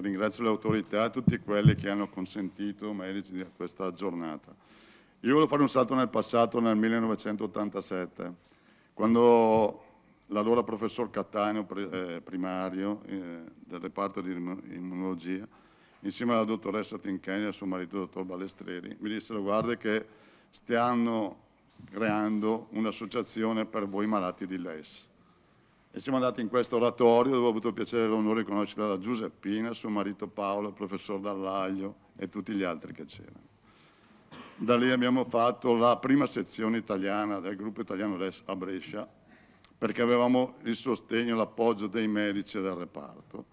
ringrazio le autorità, e tutti quelli che hanno consentito Medici a questa giornata. Io volevo fare un salto nel passato, nel 1987, quando l'allora professor Cattaneo, eh, primario eh, del reparto di immunologia, insieme alla dottoressa Tincheni e al suo marito, dottor Balestreri, mi dissero guarda che stiamo creando un'associazione per voi malati di LES e siamo andati in questo oratorio dove ho avuto il piacere e l'onore di conoscere la Giuseppina, suo marito Paolo, il professor Dallaglio e tutti gli altri che c'erano. Da lì abbiamo fatto la prima sezione italiana del gruppo italiano RES a Brescia perché avevamo il sostegno e l'appoggio dei medici del reparto.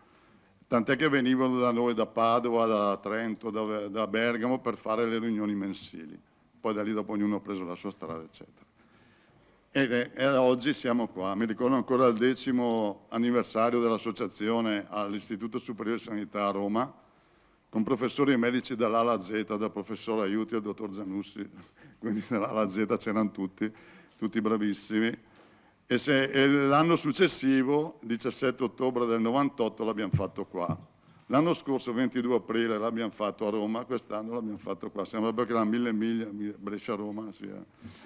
Tant'è che venivano da noi, da Padova, da Trento, da, da Bergamo per fare le riunioni mensili. Poi da lì dopo ognuno ha preso la sua strada, eccetera e, e oggi siamo qua. Mi ricordo ancora il decimo anniversario dell'associazione all'Istituto Superiore di Sanità a Roma, con professori e medici dall'Ala Z, dal professor Aiuti al dottor Zanussi, quindi dall'Ala Z c'erano tutti, tutti bravissimi. E, e l'anno successivo, 17 ottobre del 98, l'abbiamo fatto qua. L'anno scorso, 22 aprile, l'abbiamo fatto a Roma, quest'anno l'abbiamo fatto qua. Sembra perché la mille miglia, Brescia-Roma, sia,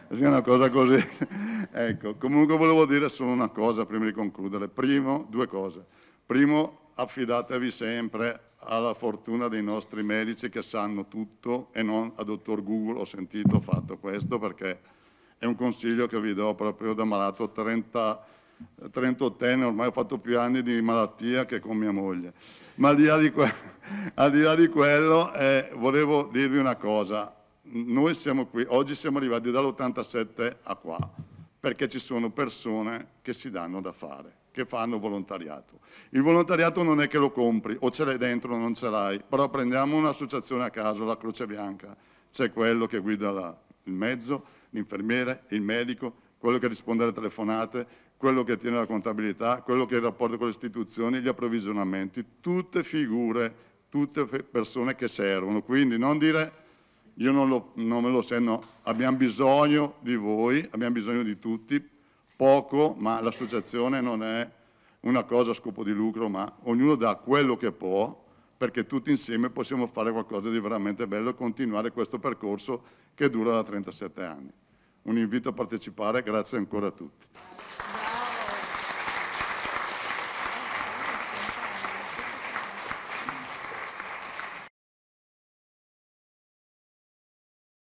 eh. sia, una cosa così. ecco, comunque volevo dire solo una cosa prima di concludere. Primo, due cose. Primo, affidatevi sempre alla fortuna dei nostri medici che sanno tutto e non a dottor Google ho sentito ho fatto questo perché è un consiglio che vi do proprio da malato 30 38enne, ormai ho fatto più anni di malattia che con mia moglie. Ma al di là di, que di, là di quello eh, volevo dirvi una cosa, noi siamo qui, oggi siamo arrivati dall'87 a qua, perché ci sono persone che si danno da fare, che fanno volontariato. Il volontariato non è che lo compri, o ce l'hai dentro o non ce l'hai, però prendiamo un'associazione a caso, la Croce Bianca, c'è quello che guida la, il mezzo, l'infermiere, il medico, quello che risponde alle telefonate, quello che tiene la contabilità, quello che è il rapporto con le istituzioni, gli approvvigionamenti, tutte figure, tutte persone che servono. Quindi non dire io non, lo, non me lo sento, abbiamo bisogno di voi, abbiamo bisogno di tutti, poco, ma l'associazione non è una cosa a scopo di lucro, ma ognuno dà quello che può perché tutti insieme possiamo fare qualcosa di veramente bello e continuare questo percorso che dura da 37 anni. Un invito a partecipare, grazie ancora a tutti.